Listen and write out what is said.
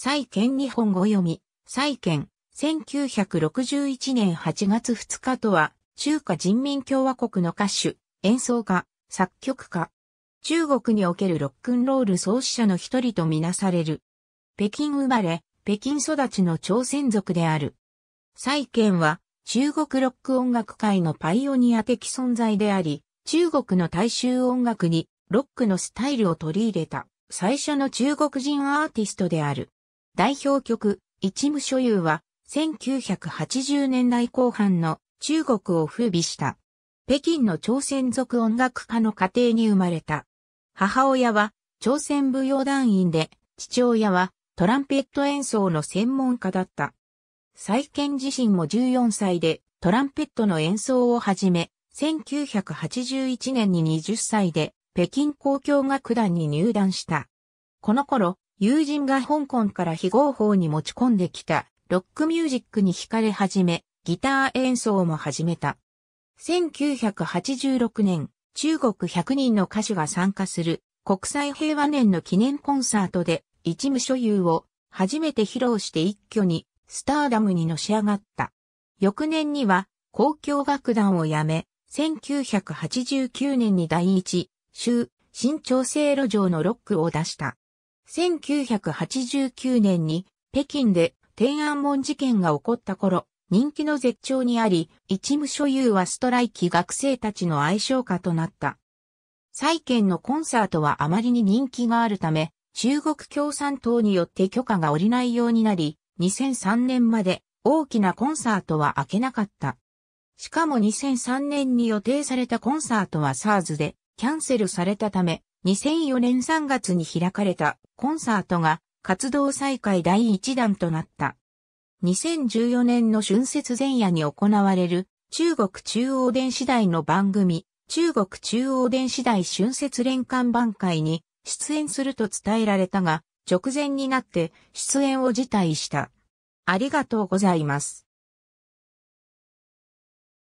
債券日本語読み、債券、1961年8月2日とは、中華人民共和国の歌手、演奏家、作曲家。中国におけるロックンロール創始者の一人とみなされる。北京生まれ、北京育ちの朝鮮族である。債券は、中国ロック音楽界のパイオニア的存在であり、中国の大衆音楽にロックのスタイルを取り入れた最初の中国人アーティストである。代表曲、一無所有は、1980年代後半の中国を風靡した。北京の朝鮮族音楽家の家庭に生まれた。母親は朝鮮舞踊団員で、父親はトランペット演奏の専門家だった。再建自身も14歳でトランペットの演奏を始め、1981年に20歳で北京交響楽団に入団した。この頃、友人が香港から非合法に持ち込んできたロックミュージックに惹かれ始め、ギター演奏も始めた。1986年、中国100人の歌手が参加する国際平和年の記念コンサートで一無所有を初めて披露して一挙にスターダムにのし上がった。翌年には公共楽団を辞め、1989年に第一、週、新調整路上のロックを出した。1989年に北京で天安門事件が起こった頃、人気の絶頂にあり、一無所有はストライキ学生たちの愛称化となった。債建のコンサートはあまりに人気があるため、中国共産党によって許可が下りないようになり、2003年まで大きなコンサートは開けなかった。しかも2003年に予定されたコンサートは SARS でキャンセルされたため、2004年3月に開かれたコンサートが活動再開第1弾となった。2014年の春節前夜に行われる中国中央電子台の番組中国中央電子台春節連冠番会に出演すると伝えられたが直前になって出演を辞退した。ありがとうございます。